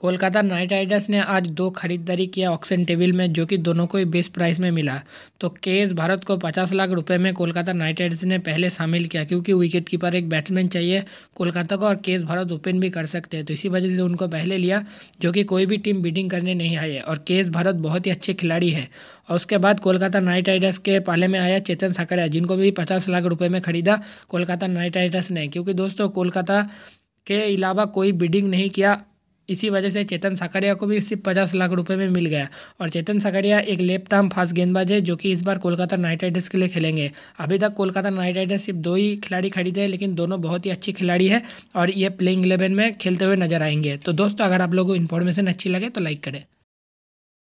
Kolkata night Riders ने आज दो खरीदारी किया ऑक्शन टेबल में जो कि दोनों को ही बेस्ट प्राइस में मिला तो के भारत को 50 लाख रुपए में कोलकाता नाइट राइडर्स ने पहले शामिल किया क्योंकि विकेट कीपर एक बैट्समैन चाहिए कोलकाता को और के भारत ओपन भी कर सकते हैं तो इसी वजह से उनको पहले लिया जो कि कोई भी टीम बीडिंग करने नहीं आई है और के भारत बहुत ही अच्छे खिलाड़ी है और उसके बाद कोलकाता नाइट राइडर्स के पाले में आया चेतन साकड़िया जिनको भी पचास लाख रुपये में खरीदा कोलकाता नाइट राइडर्स ने क्योंकि दोस्तों कोलकाता के अलावा कोई बीडिंग नहीं किया इसी वजह से चेतन साकरिया को भी सिर्फ पचास लाख रुपए में मिल गया और चेतन साकरिया एक लेफ्ट आर्म फास्ट गेंदबाज है जो कि इस बार कोलकाता नाइट राइडर्स के लिए खेलेंगे अभी तक कोलकाता नाइट राइडर्स सिर्फ दो ही खिलाड़ी खरीदे हैं लेकिन दोनों बहुत ही अच्छी खिलाड़ी है और ये प्लेइंग इलेवन में खेलते हुए नजर आएंगे तो दोस्तों अगर आप लोगों को इन्फॉर्मेशन अच्छी लगे तो लाइक करें